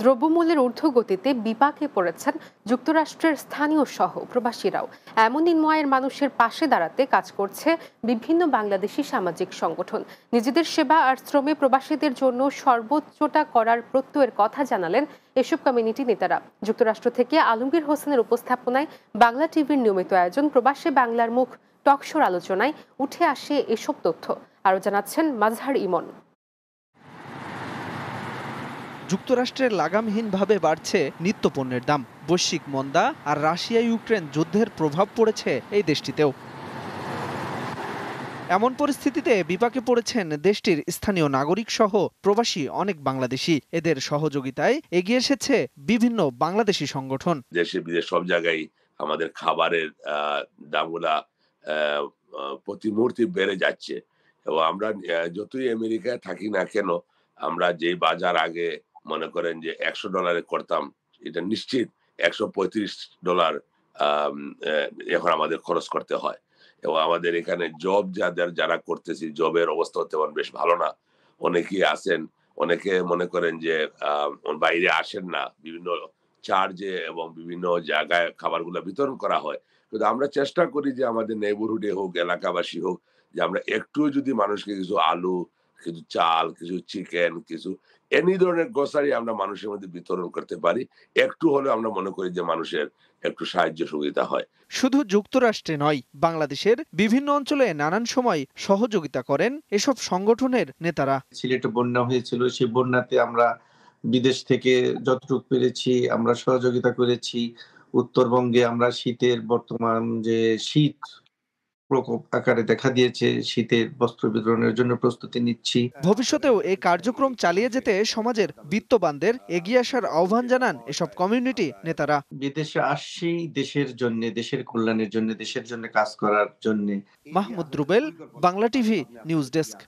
দ্রব্যমূল্যের ঊর্ধ্বগতিতে বিপাকে পড়েছেন যুক্তরাষ্ট্রের স্থানীয় সহ প্রবাসীরাও এমন নিম্নয়ের মানুষের পাশে দাঁড়াতে কাজ করছে বিভিন্ন বাংলাদেশি সামাজিক সংগঠন নিজেদের সেবা আর শ্রমে প্রবাসীদের জন্য সর্বোচ্চটা করার প্রত্যয়ের কথা জানালেন এসব কমিউনিটি নেতারা যুক্তরাষ্ট্র থেকে আলমগীর হোসেনের উপস্থাপনায় বাংলা টিভির নিয়মিত আয়োজন প্রবাসী বাংলার মুখ টকশোর আলোচনায় উঠে আসে এসব তথ্য আরও জানাচ্ছেন মাজহার ইমন যুক্তরাষ্ট্রে লাগামহীনভাবে বাড়ছে নিত্যপণ্যের দাম বৈশ্বিক মন্দা আর রাশিয়া ইউক্রেন যুদ্ধের প্রভাব পড়েছে এই দেশটিতেও এমন পরিস্থিতিতে বিপাকে পড়েছেন দেশটির স্থানীয় নাগরিক সহ প্রবাসী অনেক বাংলাদেশি এদের সহযোগিতায় এগিয়ে এসেছে বিভিন্ন বাংলাদেশি সংগঠন দেশে বিদেশ সব জায়গায় আমাদের খাবারের দামগুলা প্রতি মুহূর্তে বেড়ে যাচ্ছে এবং আমরা যতই আমেরিকায় থাকি না কেন আমরা যেই বাজার আগে মনে করেন যে একশো ডলারে করতাম এটা নিশ্চিত একশো পঁয়ত্রিশ ডলার এখন আমাদের খরচ করতে হয় এবং আমাদের এখানে জব যাদের যারা করতেছি জবের অবস্থা তেমন বেশ ভালো না অনেকেই আসেন অনেকে মনে করেন যে বাইরে আসেন না বিভিন্ন চার্জে এবং বিভিন্ন জায়গায় খাবারগুলো বিতরণ করা হয় কিন্তু আমরা চেষ্টা করি যে আমাদের নেইবরহুডে হোক এলাকাবাসী হোক যে আমরা একটু যদি মানুষকে কিছু আলু কিছু চাল কিছু চিকেন কিছু এনি ধরনের গ্রসারি আমরা মানুষের মধ্যে বিতরণ করতে পারি একটু হলে আমরা মনে করি যে মানুষের একটু সাহায্য সুবিধা হয় শুধু যুক্তরাষ্ট্রে নয় বাংলাদেশের বিভিন্ন অঞ্চলে নানান সময় সহযোগিতা করেন এসব সংগঠনের নেতারা সিলেট বন্যা হয়েছিল সেই বন্যাতে আমরা বিদেশ থেকে যতটুকু পেরেছি আমরা সহযোগিতা করেছি উত্তরবঙ্গে আমরা শীতের বর্তমান যে শীত প্রকোপ আকারে দেখা দিয়েছে শীতের বস্ত্র বিতরণের জন্য প্রস্তুতি নিচ্ছি ভবিষ্যতেও এই কার্যক্রম চালিয়ে যেতে সমাজের বিত্তবানদের এগিয়ে আসার আহ্বান জানান এসব কমিউনিটি নেতারা বিদেশে আসছি দেশের জন্য দেশের কল্যাণের জন্য দেশের জন্য কাজ করার জন্য Mahmud Rubel Bangla TV news desk